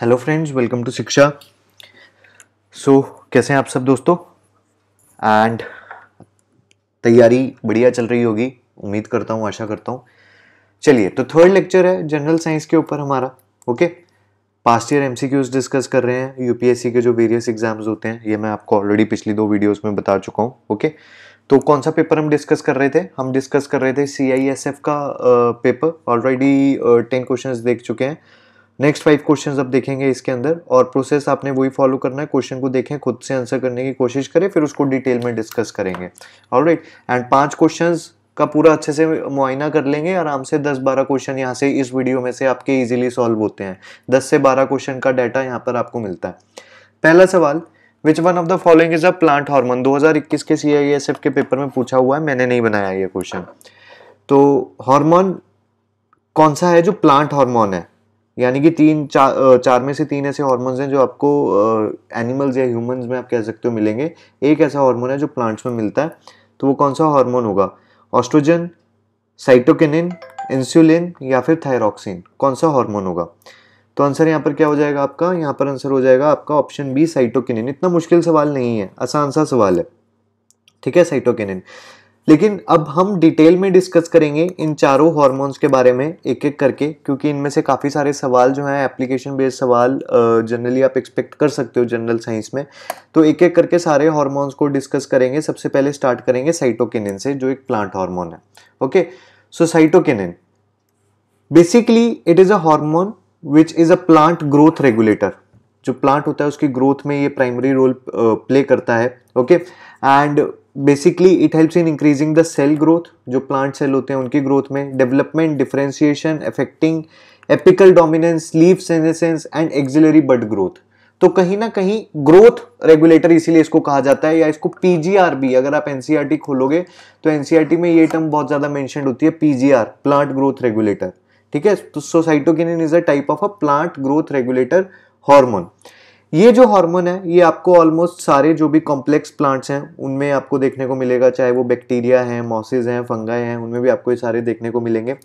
Hello friends welcome to शिक्षा सो कैसे हैं आप सब दोस्तों एंड तैयारी बढ़िया चल रही होगी उम्मीद करता हूँ आशा करता हूँ चलिए तो थर्ड लेक्चर है जनरल साइंस के ऊपर हमारा okay past year MCQs discuss कर रहे हैं यूपीएससी के जो वेरियस एग्जाम्स होते हैं ये मैं आपको ऑलरेडी पिछली दो वीडियोस में बता चुका हूँ ओके तो कौन सा पेपर हम डिस्कस कर रहे थे हम डिस्कस कर रहे थे सी का पेपर ऑलरेडी टेन क्वेश्चन देख चुके हैं नेक्स्ट फाइव क्वेश्चंस अब देखेंगे इसके अंदर और प्रोसेस आपने वही फॉलो करना है क्वेश्चन को देखें खुद से आंसर करने की कोशिश करें फिर उसको डिटेल में डिस्कस करेंगे और राइट एंड पाँच क्वेश्चन का पूरा अच्छे से मुआयना कर लेंगे आराम से दस बारह क्वेश्चन यहाँ से इस वीडियो में से आपके ईजिली सॉल्व होते हैं दस से बारह क्वेश्चन का डाटा यहाँ पर आपको मिलता है पहला सवाल which one of the following is a plant hormone 2021 के सी e के पेपर में पूछा हुआ है मैंने नहीं बनाया ये क्वेश्चन तो हार्मोन कौन सा है जो प्लांट हार्मोन है यानी कि तीन चार चार में से तीन ऐसे हार्मोन्स हैं जो आपको एनिमल्स या ह्यूमंस में आप कह सकते हो मिलेंगे एक ऐसा हार्मोन है जो प्लांट्स में मिलता है तो वो कौन सा हार्मोन होगा ऑस्ट्रोजन साइटोकिनिन इंसुलिन या फिर थायरोक्सिन कौन सा हार्मोन होगा तो आंसर यहाँ पर क्या हो जाएगा आपका यहाँ पर आंसर हो जाएगा आपका ऑप्शन बी साइटोकिनिन इतना मुश्किल सवाल नहीं है आसान सा सवाल है ठीक है साइटोकिनिन लेकिन अब हम डिटेल में डिस्कस करेंगे इन चारों हॉर्मोन्स के बारे में एक एक करके क्योंकि इनमें से काफ़ी सारे सवाल जो हैं एप्लीकेशन बेस्ड सवाल जनरली आप एक्सपेक्ट कर सकते हो जनरल साइंस में तो एक एक करके सारे हॉर्मोन्स को डिस्कस करेंगे सबसे पहले स्टार्ट करेंगे साइटोकिनिन से जो एक प्लांट हॉर्मोन है okay so cytokinin basically it is a hormone which is a plant growth regulator जो प्लांट होता है उसकी ग्रोथ में ये प्राइमरी रोल प्ले करता है okay and basically it helps in increasing the cell growth जो प्लांट सेल होते हैं उनकी ग्रोथ में development differentiation affecting apical dominance leaf senescence and axillary bud growth तो कहीं ना कहीं ग्रोथ रेगुलेटर इसीलिए इसको कहा जाता है या इसको पीजीआर भी अगर आप एनसीईआरटी e खोलोगे तो एनसीईआरटी e में ये टर्म बहुत ज़्यादा मेंशन होती है पीजीआर प्लांट ग्रोथ रेगुलेटर ठीक है तो so cytokinin is a type of a plant growth regulator hormone ये जो हार्मोन है ये आपको ऑलमोस्ट सारे जो भी कॉम्प्लेक्स प्लांट्स हैं उनमें आपको देखने को मिलेगा चाहे वो बैक्टीरिया हैं मॉसिस हैं फंगाई हैं उनमें भी आपको ये सारे देखने को मिलेंगे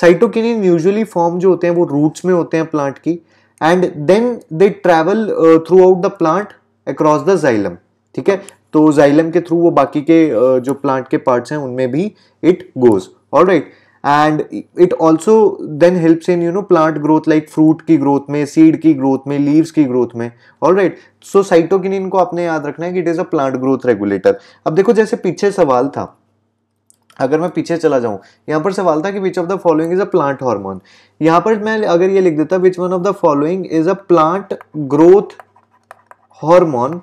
साइटोकिनिन यूजुअली फॉर्म जो होते हैं वो रूट्स में होते हैं प्लांट की and then they travel throughout the plant across the xylem ठीक है तो जाइलम के थ्रू वो बाकी के uh, जो प्लांट के पार्ट्स हैं उनमें भी it goes all right and it also then helps in you know plant growth like fruit की ग्रोथ में सीड की ग्रोथ में लीव्स की ग्रोथ में ऑल राइट सो साइटोकिनिन को आपने याद रखना है कि it is a plant growth regulator अब देखो जैसे पीछे सवाल था अगर मैं पीछे चला जाऊं यहाँ पर सवाल था कि which of the following is a plant hormone यहाँ पर मैं अगर ये लिख देता which one of the following is a plant growth hormone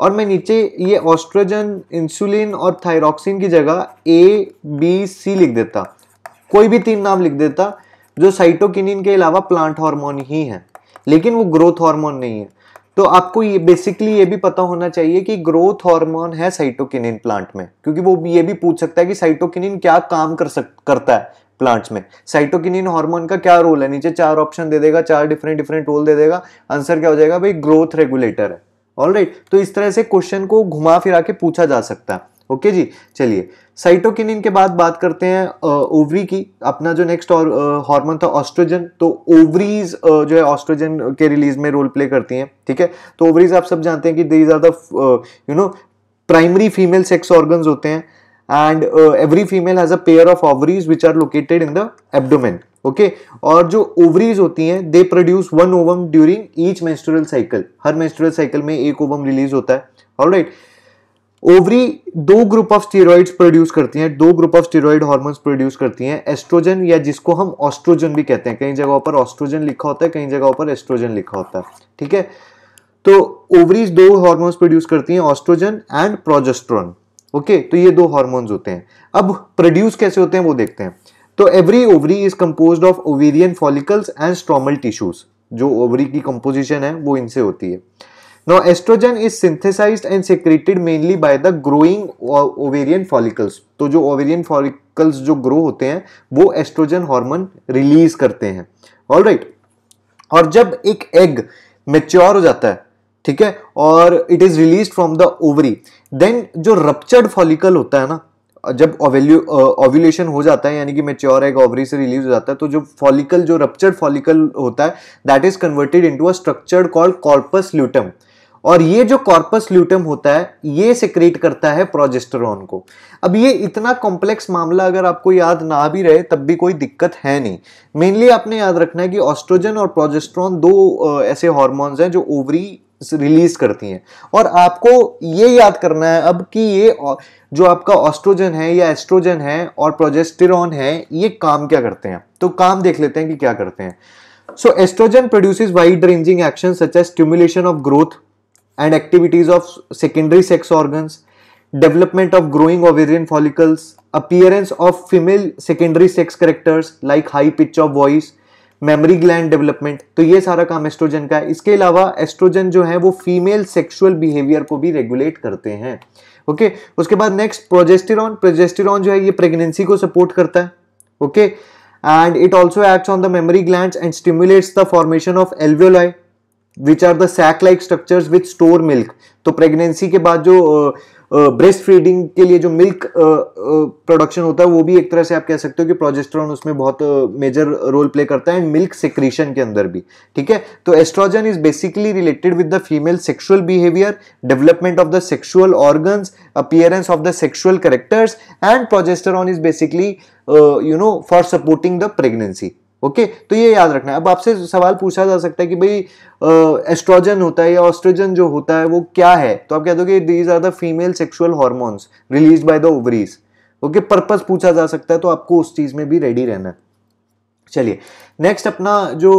और मैं नीचे ये ऑस्ट्रोजन इंसुलिन और थायरॉक्सिन की जगह ए बी सी लिख देता कोई भी तीन नाम लिख देता जो साइटोकिनिन के अलावा प्लांट हार्मोन ही है लेकिन वो ग्रोथ हार्मोन नहीं है तो आपको ये बेसिकली ये भी पता होना चाहिए कि ग्रोथ हार्मोन है साइटोकिनिन प्लांट में क्योंकि वो ये भी पूछ सकता है कि साइटोकिनिन क्या काम कर सक करता है प्लांट्स में साइटोकिनिन हार्मोन का क्या रोल है नीचे चार ऑप्शन दे देगा चार डिफरेंट डिफरेंट रोल दे देगा आंसर क्या हो जाएगा भाई ग्रोथ रेगुलेटर है ऑलराइट right. तो इस तरह से क्वेश्चन को घुमा फिरा के पूछा जा सकता है ओके जी चलिए साइटोकिनिन के बाद बात करते हैं ओवरी की अपना जो नेक्स्ट और हार्मोन था ऑस्ट्रोजन तो ओवरीज जो है ऑस्ट्रोजन के रिलीज में रोल प्ले करती हैं ठीक है तो ओवरीज आप सब जानते हैं कि these are the you know primary female sex organs होते हैं and every female has a pair of ovaries which are located in the abdomen okay और जो ओवरीज होती हैं they produce one ovum during each menstrual cycle हर menstrual cycle में एक ovum release होता है ऑलराइट right. ओवरी दो ग्रुप ऑफ स्टेरॉइड्स प्रोड्यूस करती हैं दो group of steroid hormones produce करती हैं एस्ट्रोजन या जिसको हम ऑस्ट्रोजन भी कहते हैं कई जगहों पर ऑस्ट्रोजन लिखा होता है कई जगहों पर एस्ट्रोजन लिखा होता है ठीक है तो ओवरीज दो हार्मोन्स प्रोड्यूस करती हैं ऑस्ट्रोजन एंड प्रोजेस्ट्रोन ओके तो ये दो हार्मोन्स होते हैं अब प्रोड्यूस कैसे होते हैं वो देखते हैं तो every ovary is compose of ovarian follicles and stromal tissues जो ओवरी की कंपोजिशन है वो इनसे होती है Now estrogen is synthesized and secreted mainly by the growing ovarian follicles. तो जो ovarian follicles जो grow होते हैं वो estrogen hormone release करते हैं All right. और जब एक egg mature हो जाता है ठीक है और it is release from the ovary then जो रप्चर्ड फॉलिकल होता है ना जब ओव्यूलेशन हो जाता है यानी कि मेच्योर एग ओवरी से रिलीज हो जाता है तो जो फॉलिकल जो रप्चर्ड फॉलिकल होता है that is converted into a structured called corpus luteum और ये जो कॉर्पस ल्यूटम होता है ये सिक्रेट करता है प्रोजेस्टेरॉन को अब ये इतना कॉम्प्लेक्स मामला अगर आपको याद ना भी रहे तब भी कोई दिक्कत है नहीं मेनली आपने याद रखना है कि ऑस्ट्रोजन और प्रोजेस्ट्रॉन दो ऐसे हॉर्मोन्स हैं जो ओवरी रिलीज करती हैं और आपको ये याद करना है अब कि ये जो आपका ऑस्ट्रोजन है या एस्ट्रोजन है और प्रोजेस्टेरॉन है ये काम क्या करते हैं तो काम देख लेते हैं कि क्या करते हैं so oestrogen produces wide ranging action such as stimulation of growth and activities of secondary sex organ development of growing ovarian follicles appearance of female secondary sex characters like high pitch of voice memory gland development तो ये सारा काम oestrogen का है इसके अलावा oestrogen जो है वो फीमेल सेक्सुअल बिहेवियर को भी रेगुलेट करते हैं ओके okay? उसके बाद नेक्स्ट प्रोजेस्टिरॉन प्रोजेस्टिरॉन जो है ये प्रेगनेंसी को सपोर्ट करता है okay and it also acts on the memory gland and stimulates the formation of alveoli which are the sac like structures which store milk तो pregnancy के बाद जो ब्रेस्ट फीडिंग के लिए जो मिल्क प्रोडक्शन होता है वो भी एक तरह से आप कह सकते हो कि प्रोजेस्ट्रॉन उसमें बहुत मेजर रोल प्ले करता है एंड मिल्क सिक्रीशन के अंदर भी ठीक है तो oestrogen is basically related with the female sexual behaviour development of the sexual organs appearance of the sexual characters and progesterone is basically you know for supporting the pregnancy okay तो ये याद रखना है अब आपसे सवाल पूछा जा सकता है कि भाई एस्ट्रोजन होता है या ऑस्ट्रोजन जो होता है वो क्या है तो आप कह दो these are the female sexual hormones release by the ovaries okay purpose पूछा जा सकता है तो आपको उस चीज में भी रेडी रहना है चलिए नेक्स्ट अपना जो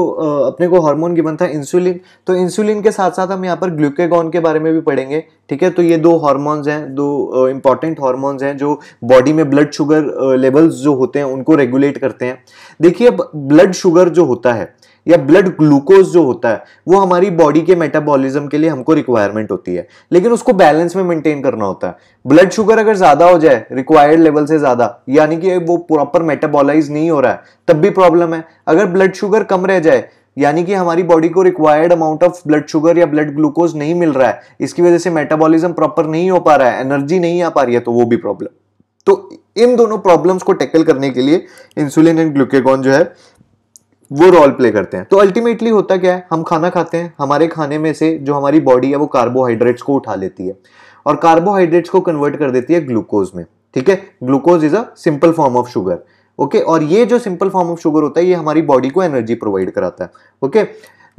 अपने को हार्मोन गिवन था इंसुलिन तो इंसुलिन के साथ साथ हम यहाँ पर ग्लूकेगॉन के बारे में भी पढ़ेंगे ठीक है तो ये दो हार्मोन्स हैं दो इंपॉर्टेंट हार्मोन्स हैं जो बॉडी में ब्लड शुगर लेवल्स जो होते हैं उनको रेगुलेट करते हैं देखिए अब ब्लड शुगर जो होता है या ब्लड ग्लूकोज जो होता है वो हमारी बॉडी के मेटाबॉलिज्म के लिए हमको रिक्वायरमेंट होती है लेकिन उसको बैलेंस में मेंटेन करना होता है ब्लड शुगर अगर ज्यादा हो जाए रिक्वायर्ड लेवल से ज्यादा यानी कि वो प्रॉपर मेटाबोलाइज नहीं हो रहा है तब भी प्रॉब्लम है अगर ब्लड शुगर कम रह जाए यानी कि हमारी बॉडी को required amount of blood sugar या ब्लड ग्लूकोज नहीं मिल रहा है इसकी वजह से मेटाबॉलिज्म प्रॉपर नहीं हो पा रहा है एनर्जी नहीं आ पा रही है तो वो भी प्रॉब्लम तो इन दोनों प्रॉब्लम्स को टैकल करने के लिए इंसुलिन एंड ग्लूकेगॉन जो है वो रोल प्ले करते हैं तो अल्टीमेटली होता क्या है हम खाना खाते हैं हमारे खाने में से जो हमारी बॉडी है वो कार्बोहाइड्रेट्स को उठा लेती है और कार्बोहाइड्रेट्स को कन्वर्ट कर देती है ग्लूकोज में ठीक है glucose is a simple form of sugar okay और ये जो सिंपल फॉर्म ऑफ शुगर होता है ये हमारी बॉडी को एनर्जी प्रोवाइड कराता है okay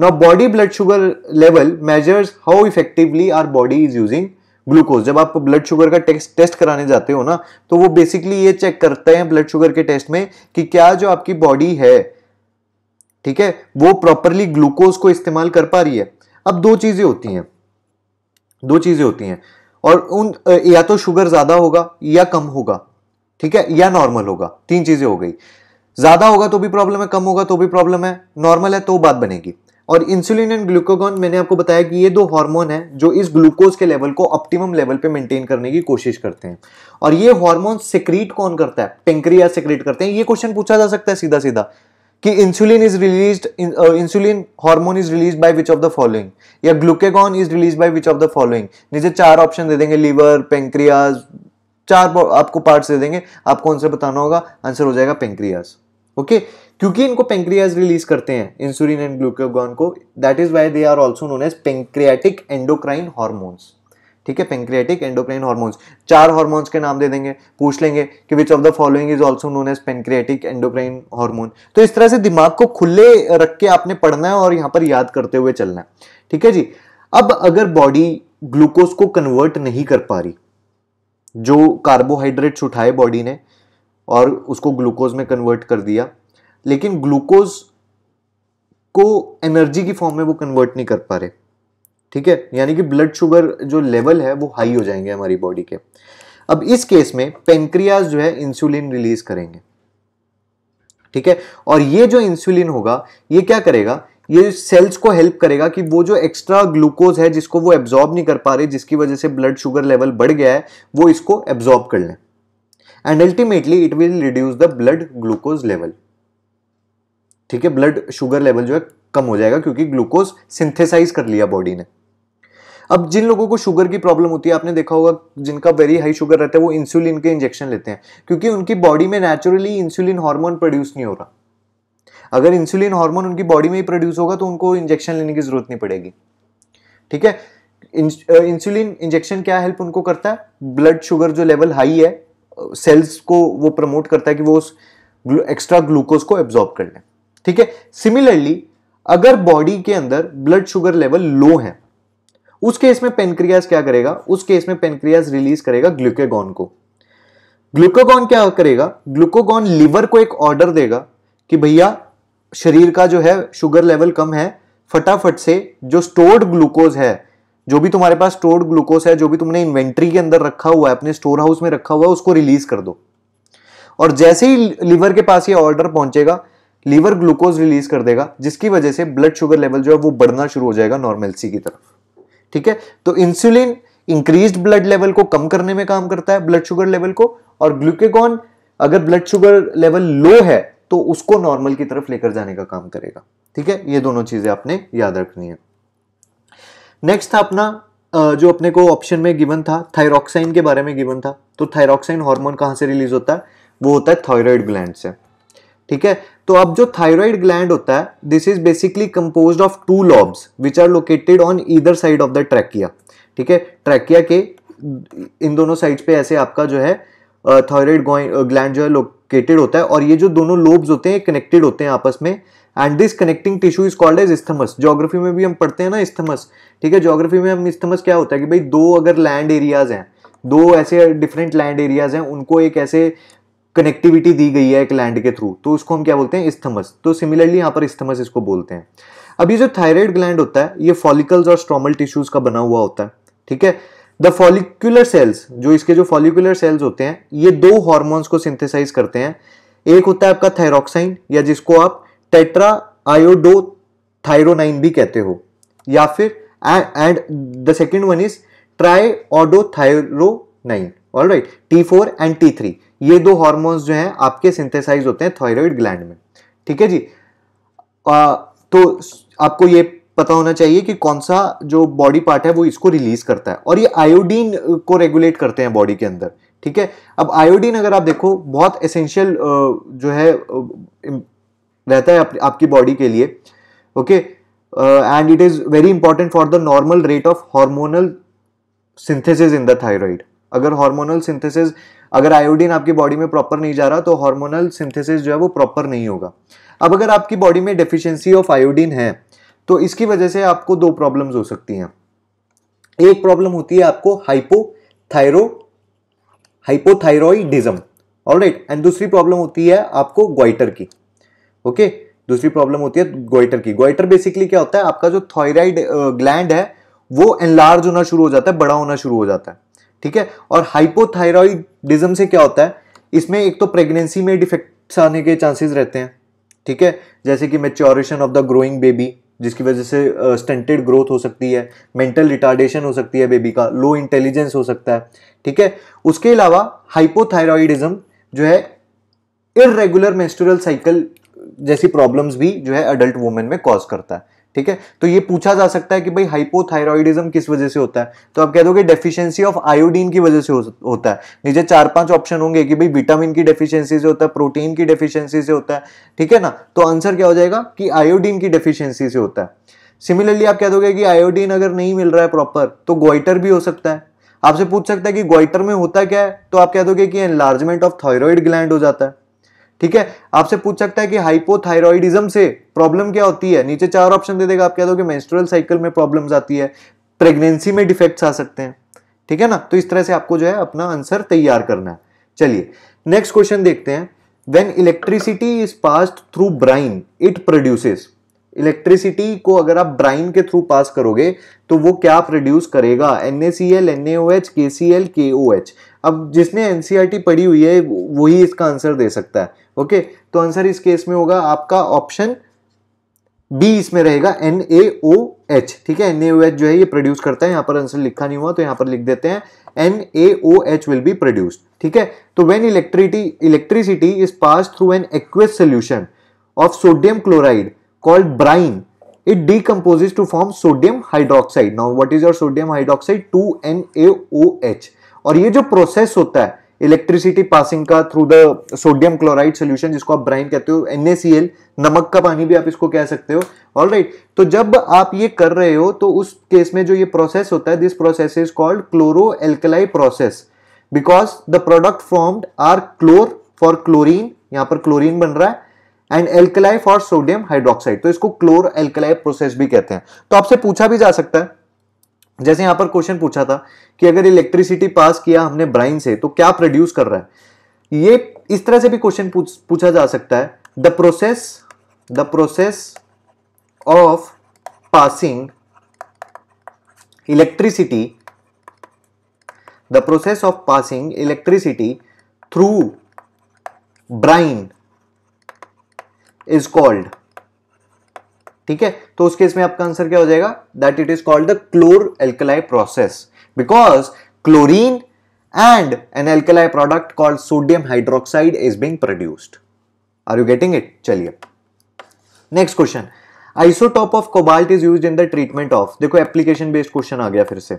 now body blood sugar level measures how effectively are body is using glucose जब आप ब्लड शुगर का टेस्ट टेस्ट कराने जाते हो ना तो वो बेसिकली ये चेक करते हैं ब्लड शुगर के टेस्ट में कि क्या जो आपकी बॉडी है ठीक है वो प्रॉपरली ग्लूकोज को इस्तेमाल कर पा रही है अब दो चीज़ें होती हैं दो चीज़ें होती हैं और उन या तो शुगर ज़्यादा होगा या कम होगा ठीक है या नॉर्मल होगा तीन चीज़ें हो गई ज़्यादा होगा तो भी प्रॉब्लम है कम होगा तो भी प्रॉब्लम है नॉर्मल है तो बात बनेगी और इंसुलिन एंड ग्लूकोगॉन मैंने आपको बताया कि ये दो हार्मोन हैं जो इस ग्लूकोज के लेवल को ऑप्टिमम लेवल पे मेंटेन करने की कोशिश करते हैं और ये हार्मोन सिक्रीट कौन करता है पेंक्रिया सिक्रीट करते हैं ये क्वेश्चन पूछा जा सकता है सीधा सीधा कि insulin is release insulin hormone is release by which of the following या glucagon is release by which of the following नीचे चार ऑप्शन दे देंगे लीवर पेंक्रियाज चार आपको पार्ट्स दे देंगे आपको आंसर बताना होगा आंसर हो जाएगा पेंक्रियाज ओके क्योंकि इनको पेंक्रियाज रिलीज करते हैं इंसुलिन एंड ग्लूकेगॉन को that is why they are also known as pancreatic endocrine hormones ठीक है पेंक्रियाटिक एंडोक्राइन हॉर्मोन्स चार हार्मोन्स के नाम दे देंगे पूछ लेंगे कि which of the following is also known as pancreatic endocrine hormone तो इस तरह से दिमाग को खुले रख के आपने पढ़ना है और यहाँ पर याद करते हुए चलना है ठीक है जी अब अगर बॉडी ग्लूकोज को कन्वर्ट नहीं कर पा रही जो कार्बोहाइड्रेट्स उठाए बॉडी ने और उसको ग्लूकोज में कन्वर्ट कर दिया लेकिन ग्लूकोज को एनर्जी की फॉर्म में वो कन्वर्ट नहीं कर पा रहे ठीक है यानी कि ब्लड शुगर जो लेवल है वो हाई हो जाएंगे हमारी बॉडी के अब इस केस में पेंक्रियाज जो है इंसुलिन रिलीज करेंगे ठीक है और ये जो इंसुलिन होगा ये क्या करेगा ये सेल्स को हेल्प करेगा कि वो जो एक्स्ट्रा ग्लूकोज है जिसको वो एब्जॉर्ब नहीं कर पा रहे जिसकी वजह से ब्लड शुगर लेवल बढ़ गया है वो इसको एब्जॉर्ब कर लें and ultimately it will reduce the blood glucose level ठीक है ब्लड शुगर लेवल जो है कम हो जाएगा क्योंकि ग्लूकोज सिंथेसाइज कर लिया बॉडी ने अब जिन लोगों को शुगर की प्रॉब्लम होती है आपने देखा होगा जिनका वेरी हाई शुगर रहता है वो इंसुलिन के इंजेक्शन लेते हैं क्योंकि उनकी बॉडी में नेचुरली इंसुलिन हार्मोन प्रोड्यूस नहीं हो रहा अगर इंसुलिन हार्मोन उनकी बॉडी में ही प्रोड्यूस होगा तो उनको इंजेक्शन लेने की जरूरत नहीं पड़ेगी ठीक है इंसुलिन इंजेक्शन क्या हेल्प उनको करता है ब्लड शुगर जो लेवल हाई है सेल्स को वो प्रमोट करता है कि वो उस एक्स्ट्रा ग्लूकोज को एब्जॉर्ब कर लें ठीक है सिमिलरली अगर बॉडी के अंदर ब्लड शुगर लेवल लो है उस केस में पेनक्रियाज क्या करेगा उस केस में पेनक्रियाज रिलीज करेगा ग्लूकेगॉन को ग्लूकोगॉन क्या करेगा ग्लूकोगॉन लिवर को एक ऑर्डर देगा कि भैया शरीर का जो है शुगर लेवल कम है फटाफट से जो स्टोर्ड ग्लूकोज है जो भी तुम्हारे पास स्टोर्ड ग्लूकोज है जो भी तुमने इन्वेंट्री के अंदर रखा हुआ है अपने स्टोर हाउस में रखा हुआ है उसको रिलीज कर दो और जैसे ही लीवर के पास ये ऑर्डर पहुंचेगा लीवर ग्लूकोज रिलीज कर देगा जिसकी वजह से ब्लड शुगर लेवल जो है वो बढ़ना शुरू हो जाएगा सी की तरफ ठीक है तो इंसुलिन इंक्रीज ब्लड लेवल को कम करने में काम करता है ब्लड शुगर लेवल को और ग्लूकेगॉन अगर ब्लड शुगर लेवल लो है तो उसको नॉर्मल की तरफ लेकर जाने का काम करेगा ठीक है ये दोनों चीजें आपने याद रखनी है नेक्स्ट था अपना जो अपने को ऑप्शन में गिवन था थायरोक्साइन के बारे में गिवन था तो थायरोक्साइन हार्मोन कहां से रिलीज होता है वो होता है थायराइड ग्लैंड से ठीक है तो अब जो थायराइड ग्लैंड होता है this is basically compose of two lobes which are located on either side of the trachea ठीक है ट्रैकिया के इन दोनों साइड पे ऐसे आपका जो है थायराइड ग्लैंड जो है लोकेटेड होता है और ये जो दोनों लोब्स होते हैं कनेक्टेड होते हैं आपस में and this connecting tissue is called as isthmus geography में भी हम पढ़ते हैं ना इस्थमस ठीक है ज्योग्राफी में हम इस्थमस क्या होता है कि भाई दो अगर लैंड एरियाज हैं दो ऐसे डिफरेंट लैंड एरियाज हैं उनको एक ऐसे कनेक्टिविटी दी गई है एक लैंड के थ्रू तो उसको हम क्या बोलते हैं इस्थमस तो सिमिलरली यहाँ पर इस्थमस इसको बोलते हैं अब ये जो थायराइड ग्लैंड होता है ये फॉलिकल्स और स्ट्रोमल टिश्यूज का बना हुआ होता है ठीक है द फॉलिकुलर सेल्स जो इसके जो फॉलिकुलर सेल्स होते हैं ये दो हॉर्मोन्स को सिंथेसाइज करते हैं एक होता है आपका थायरोक्साइन या जिसको आप टेट्रा आयोडो थायरोनाइन भी कहते हो या फिर and the second one is triiodothyronine all right T four and T three ये दो हॉर्मोन्स जो हैं आपके सिंथेसाइज होते हैं थायराइड ग्लैंड में ठीक है जी आ, तो आपको ये पता होना चाहिए कि कौन सा जो बॉडी पार्ट है वो इसको रिलीज करता है और ये आयोडीन को रेगुलेट करते हैं बॉडी के अंदर ठीक है अब आयोडीन अगर आप देखो बहुत एसेंशियल जो है रहता है आप, आपकी बॉडी के लिए okay and it is very important for the normal rate of hormonal synthesis in the thyroid अगर हार्मोनल सिंथेसिस अगर आयोडीन आपकी बॉडी में प्रॉपर नहीं जा रहा तो हार्मोनल सिंथेसिस जो है वो प्रॉपर नहीं होगा अब अगर आपकी बॉडी में डेफिशिएंसी ऑफ आयोडीन है तो इसकी वजह से आपको दो प्रॉब्लम्स हो सकती हैं एक प्रॉब्लम होती है आपको हाइपोथायरो हाइपोथायरॉइडिज्म ऑलराइट एंड दूसरी प्रॉब्लम होती है आपको ग्वाइटर की ओके okay? दूसरी प्रॉब्लम होती है ग्वाइटर की ग्वाइटर बेसिकली क्या होता है आपका जो थायराइड ग्लैंड है वो एनलार्ज होना शुरू हो जाता है बड़ा होना शुरू हो जाता है ठीक है और हाइपोथाइरोडिज्म से क्या होता है इसमें एक तो प्रेगनेंसी में डिफेक्ट्स आने के चांसेस रहते हैं ठीक है जैसे कि maturation of the growing baby जिसकी वजह से स्टेंटेड uh, ग्रोथ हो सकती है मेंटल रिटार्डेशन हो सकती है बेबी का लो इंटेलिजेंस हो सकता है ठीक है उसके अलावा हाइपोथायरॉयडिज्म जो है इरेगुलर मेस्टोरल साइकिल जैसी प्रॉब्लम्स भी जो है अडल्ट वुमेन में कॉज करता है ठीक है तो ये पूछा जा सकता है कि भाई हाइपोथायरॉयडिज्म किस वजह से होता है तो आप कह दोगे डेफिशिएंसी ऑफ आयोडीन की वजह से हो, होता है नीचे चार पांच ऑप्शन होंगे कि भाई विटामिन की डेफिशिएंसी से होता है प्रोटीन की डेफिशिएंसी से होता है ठीक है ना तो आंसर क्या हो जाएगा कि आयोडीन की डेफिशियंसी से होता है सिमिलरली आप कह दोगे कि आयोडीन अगर नहीं मिल रहा है प्रॉपर तो ग्वाइटर भी हो सकता है आपसे पूछ सकता है कि ग्वाइटर में होता क्या है तो आप कह दोगे कि एनलार्जमेंट ऑफ थायराइड ग्लैंड हो जाता है ठीक है आपसे पूछ सकता है कि हाइपोथायरॉयडिज्म से प्रॉब्लम क्या होती है नीचे चार ऑप्शन दे देगा आप क्या दो मेंस्ट्रुअल साइकिल में प्रॉब्लम्स आती है प्रेगनेंसी में डिफेक्ट्स आ सकते हैं ठीक है ना तो इस तरह से आपको जो है अपना आंसर तैयार करना है चलिए नेक्स्ट क्वेश्चन देखते हैं when electricity is pass through brine it produces electricity को अगर आप ब्राइन के थ्रू पास करोगे तो वो क्या प्रोड्यूस करेगा N A C L N H K C L के ओ एच अब जिसने एनसीआर टी e पढ़ी हुई है वही इसका आंसर दे सकता है ओके तो आंसर इस केस में होगा आपका ऑप्शन बी इसमें रहेगा एन ए ओ एच ठीक है एन ए ओ एच जो है ये प्रोड्यूस करता है यहां पर आंसर लिखा नहीं हुआ तो यहां पर लिख देते हैं N A O H will be produce ठीक है तो when electricity electricity is pass through an aqueous solution of sodium chloride called brine it decomposes to form sodium hydroxide now what is your sodium hydroxide to N A O H और ये जो process होता है electricity passing का through the sodium chloride solution जिसको आप Bryan कहते हो एन नमक का पानी भी आप इसको कह सकते हो ऑल राइट right. तो जब आप ये कर रहे हो तो उस केस में जो ये प्रोसेस होता है this process is called chloro alkali process because the product formed are chlor for chlorine यहां पर क्लोरीन बन रहा है and alkali for sodium hydroxide तो इसको क्लोर एल्कलाई प्रोसेस भी कहते हैं तो आपसे पूछा भी जा सकता है जैसे यहां पर क्वेश्चन पूछा था कि अगर इलेक्ट्रिसिटी पास किया हमने ब्राइन से तो क्या प्रोड्यूस कर रहा है ये इस तरह से भी क्वेश्चन पूछा जा सकता है the process the process of passing electricity the process of passing electricity through brine is called ठीक है तो उस केस में आपका आंसर क्या हो जाएगा that it is called the chlor alkali process because chlorine and an alkali product called sodium hydroxide is being produced are you getting it चलिए next question isotope of cobalt is use in the treatment of देखो application based question आ गया फिर से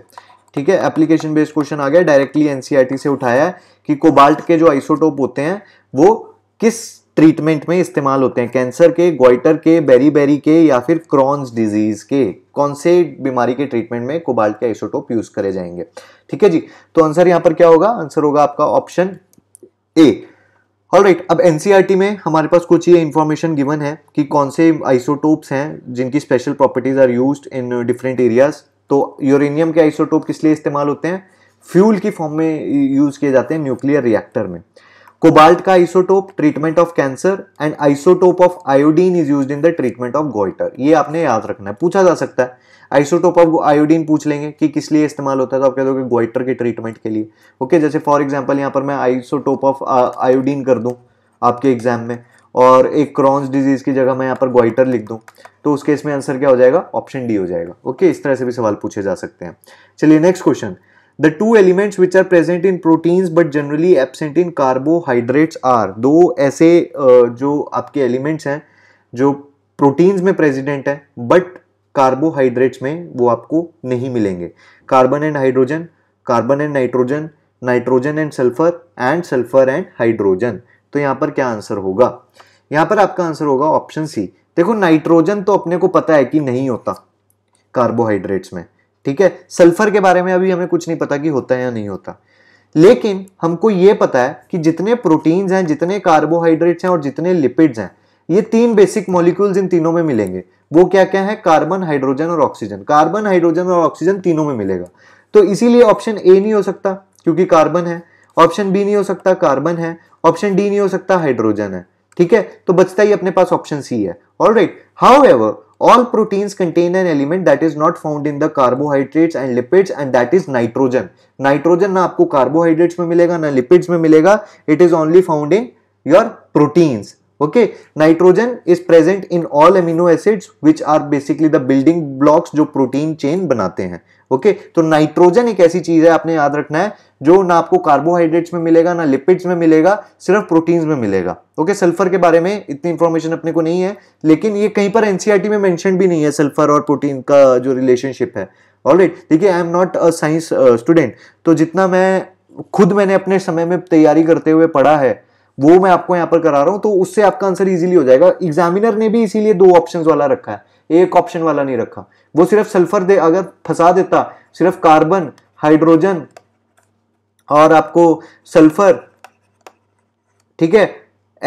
ठीक है application based question आ गया डायरेक्टली एनसीआरटी e से उठाया है कि कोबाल्ट के जो आइसोटॉप होते हैं वो किस ट्रीटमेंट में इस्तेमाल होते हैं कैंसर के गोइटर के बेरी बेरी के या फिर क्रॉन्स डिजीज के कौन से बीमारी के ट्रीटमेंट में कोबाल्ट के आइसोटोप यूज करे जाएंगे ठीक है जी तो आंसर यहाँ पर क्या होगा आंसर होगा आपका ऑप्शन ए ऑलराइट राइट अब एनसीईआरटी e में हमारे पास कुछ ये इन्फॉर्मेशन गिवन है कि कौन से आइसोटोप्स हैं जिनकी special properties are use in different areas तो यूरेनियम के आइसोटोप किस लिए इस्तेमाल होते हैं फ्यूल की फॉर्म में यूज किए जाते हैं न्यूक्लियर रिएक्टर में कोबाल्ट का isotope treatment of cancer and isotope of iodine is use in the treatment of goiter ये आपने याद रखना है पूछा जा सकता है आइसोटोप ऑफ आयोडीन पूछ लेंगे कि किस लिए इस्तेमाल होता है तो आप कह दोगे गोइटर के ट्रीटमेंट के लिए ओके जैसे फॉर एग्जाम्पल यहाँ पर मैं आइसोटोप ऑफ आयोडीन कर दूँ आपके एग्जाम में और एक क्रॉन्स डिजीज की जगह मैं यहाँ पर ग्वाइटर लिख दूँ तो उस केस में आंसर क्या हो जाएगा ऑप्शन डी हो जाएगा ओके इस तरह से भी सवाल पूछे जा सकते हैं चलिए next question the two elements which are present in proteins but generally absent in carbohydrates are दो ऐसे जो आपके एलिमेंट्स हैं जो प्रोटीन्स में प्रेजिडेंट हैं बट कार्बोहाइड्रेट्स में वो आपको नहीं मिलेंगे carbon and hydrogen carbon and nitrogen nitrogen and sulphur and sulphur and hydrogen तो यहाँ पर क्या आंसर होगा यहाँ पर आपका आंसर होगा ऑप्शन सी देखो नाइट्रोजन तो अपने को पता है कि नहीं होता कार्बोहाइड्रेट्स में ठीक है सल्फर के बारे में अभी हमें कुछ नहीं पता कि होता है या नहीं होता लेकिन हमको ये पता है कि जितने प्रोटीन्स हैं जितने कार्बोहाइड्रेट्स हैं और जितने लिपिड्स हैं ये तीन बेसिक मॉलिक्यूल्स इन तीनों में मिलेंगे वो क्या क्या है कार्बन हाइड्रोजन और ऑक्सीजन कार्बन हाइड्रोजन और ऑक्सीजन तीनों में मिलेगा तो इसीलिए ऑप्शन ए नहीं हो सकता क्योंकि कार्बन है ऑप्शन बी नहीं हो सकता कार्बन है ऑप्शन डी नहीं हो सकता हाइड्रोजन है ठीक है तो बचता ही अपने पास ऑप्शन सी है all right however All proteins contain an element that is not found in the carbohydrates and lipids and that is nitrogen. Nitrogen na aapko carbohydrates mein milega na lipids mein milega It is only found in your proteins. Okay nitrogen is present in all amino acids which are basically the building blocks जो protein chain बनाते हैं okay okay? तो nitrogen एक ऐसी चीज है आपने याद रखना है जो ना आपको कार्बोहाइड्रेट्स में मिलेगा ना लिपिड्स में मिलेगा सिर्फ प्रोटीन्स में मिलेगा ओके okay? सल्फर के बारे में इतनी इंफॉर्मेशन अपने को नहीं है लेकिन ये कहीं पर एनसीआरटी e में मैंशन भी नहीं है सल्फर और प्रोटीन का जो रिलेशनशिप है राइट देखिए I am not a science student तो जितना मैं खुद मैंने अपने समय में तैयारी करते हुए पढ़ा है वो मैं आपको यहाँ पर करा रहा हूँ तो उससे आपका आंसर इजीली हो जाएगा एग्जामिनर ने भी इसीलिए दो ऑप्शन वाला रखा है एक ऑप्शन वाला नहीं रखा वो सिर्फ सल्फर दे अगर फंसा देता सिर्फ कार्बन हाइड्रोजन और आपको सल्फर ठीक है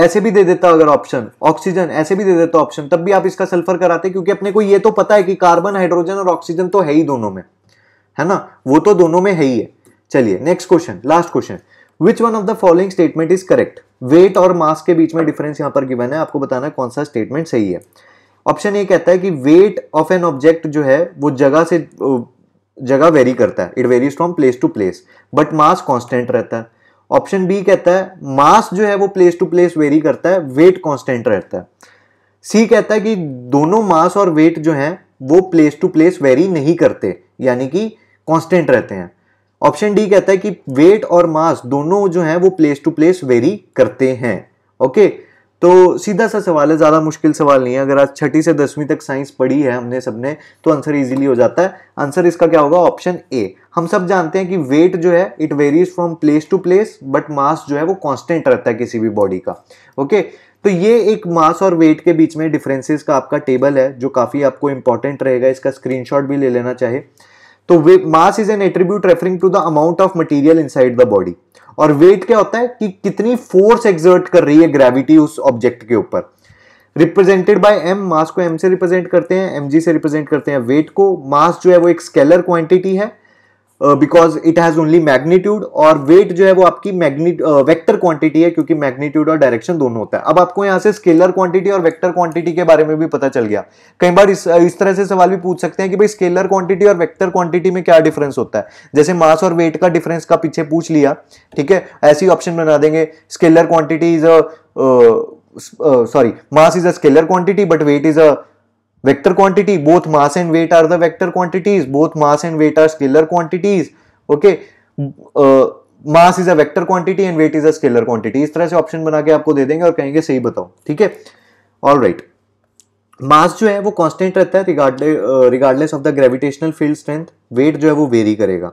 ऐसे भी दे देता अगर ऑप्शन ऑक्सीजन ऐसे भी दे देता ऑप्शन तब भी आप इसका सल्फर कराते क्योंकि अपने को ये तो पता है कि कार्बन हाइड्रोजन और ऑक्सीजन तो है ही दोनों में है ना वो तो दोनों में है ही है चलिए next question last question which one of the following statement is correct weight और मास के बीच में डिफरेंस यहाँ पर गिवन है आपको बताना कौन सा स्टेटमेंट सही है ऑप्शन ए कहता है कि वेट ऑफ एन ऑब्जेक्ट जो है वो जगह से जगह वेरी करता है it varies from place to place but mass constant रहता है ऑप्शन बी कहता है मास जो है वो प्लेस टू प्लेस वेरी करता है वेट कॉन्स्टेंट रहता है सी कहता है कि दोनों मास और वेट जो है वो प्लेस टू प्लेस वेरी नहीं करते यानी कि कॉन्स्टेंट रहते हैं ऑप्शन डी कहता है कि वेट और मास दोनों जो है वो प्लेस टू प्लेस वेरी करते हैं ओके तो सीधा सा सवाल है ज़्यादा मुश्किल सवाल नहीं है अगर आज छठी से दसवीं तक साइंस पढ़ी है हमने सबने तो आंसर इजीली हो जाता है आंसर इसका क्या होगा ऑप्शन ए हम सब जानते हैं कि वेट जो है it varies from place to place but mass जो है वो कांस्टेंट रहता है किसी भी बॉडी का ओके तो ये एक मास और वेट के बीच में डिफरेंसेस का आपका टेबल है जो काफ़ी आपको इंपॉर्टेंट रहेगा इसका स्क्रीनशॉट भी ले लेना चाहिए तो mass is an attribute referring to the amount of material side the body और वेट क्या होता है कि कितनी फोर्स एग्जर्ट कर रही है ग्रेविटी उस ऑब्जेक्ट के ऊपर रिप्रेजेंटेड बाय एम मास को एम से रिप्रेजेंट करते हैं एम जी से रिप्रेजेंट करते हैं वेट को मास जो है वो एक स्केलर क्वांटिटी है because it has only magnitude और वेट जो है वो आपकी मैग्नीट वेक्टर क्वांटिटी है क्योंकि मैग्नीट्यूड और डायरेक्शन दोनों होता है अब आपको यहाँ से स्केलर क्वांटिटी और वेक्टर क्वांटिटी के बारे में भी पता चल गया कई बार इस इस तरह से सवाल भी पूछ सकते हैं कि भाई स्केलर क्वांटिटी और वेक्टर क्वांटिटी में क्या डिफरेंस होता है जैसे मास और वेट का डिफरेंस का पीछे पूछ लिया ठीक है ऐसी ऑप्शन बना देंगे scalar quantity is a sorry mass is a scalar quantity but weight is a vector quantity both mass and weight are the vector quantities both mass and weight are scalar quantities okay uh, mass is a vector quantity and weight is a scalar quantity इस तरह से option बना के आपको दे देंगे और कहेंगे सही बताओ ठीक है ऑल राइट मास जो है वो कांस्टेंट रहता है regardless of the gravitational field strength weight जो है वो वेरी करेगा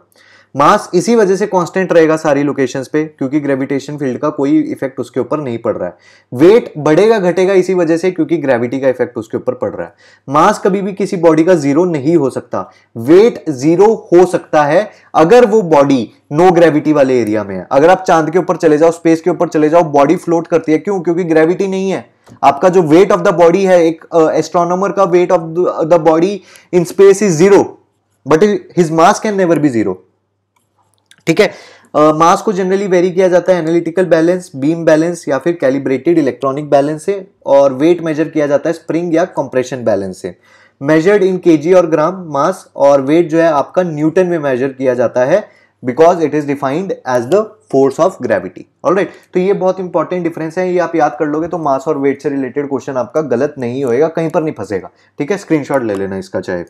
मास इसी वजह से कांस्टेंट रहेगा सारी लोकेशंस पे क्योंकि ग्रेविटेशन फील्ड का कोई इफेक्ट उसके ऊपर नहीं पड़ रहा है वेट बढ़ेगा घटेगा इसी वजह से क्योंकि ग्रेविटी का इफेक्ट उसके ऊपर पड़ रहा है मास कभी भी किसी बॉडी का जीरो नहीं हो सकता वेट जीरो हो सकता है अगर वो बॉडी नो ग्रेविटी वाले एरिया में है अगर आप चांद के ऊपर चले जाओ स्पेस के ऊपर चले जाओ बॉडी फ्लोट करती है क्यों क्योंकि ग्रेविटी नहीं है आपका जो वेट ऑफ द बॉडी है एक एस्ट्रोनोमर का weight of the body in space is zero but his mass can never be zero ठीक है मास को जनरली वेरी किया जाता है एनालिटिकल बैलेंस बीम बैलेंस या फिर कैलिब्रेटेड इलेक्ट्रॉनिक बैलेंस से और वेट मेजर किया जाता है स्प्रिंग या कंप्रेशन बैलेंस से मेजर्ड इन के और ग्राम मास और वेट जो है आपका न्यूटन में मेजर किया जाता है because it is defined as the force of gravity alright तो ये बहुत इंपॉर्टेंट डिफरेंस है ये आप याद कर लोगे तो मास और वेट से रिलेटेड क्वेश्चन आपका गलत नहीं होएगा कहीं पर नहीं फंसेगा ठीक है स्क्रीनशॉट ले लेना इसका चाहे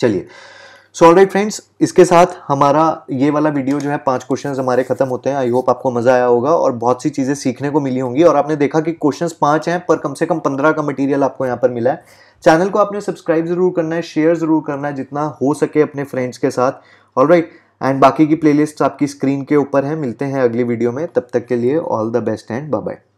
चलिए सो ऑल राइट फ्रेंड्स इसके साथ हमारा ये वाला वीडियो जो है पांच क्वेश्चंस हमारे खत्म होते हैं आई होप आपको मजा आया होगा और बहुत सी चीज़ें सीखने को मिली होंगी और आपने देखा कि क्वेश्चंस पांच हैं पर कम से कम पंद्रह का मटेरियल आपको यहाँ पर मिला है चैनल को आपने सब्सक्राइब जरूर करना है शेयर जरूर करना है जितना हो सके अपने फ्रेंड्स के साथ ऑल राइट एंड बाकी की प्लेलिस्ट आपकी स्क्रीन के ऊपर है मिलते हैं अगली वीडियो में तब तक के लिए all the best and bye bye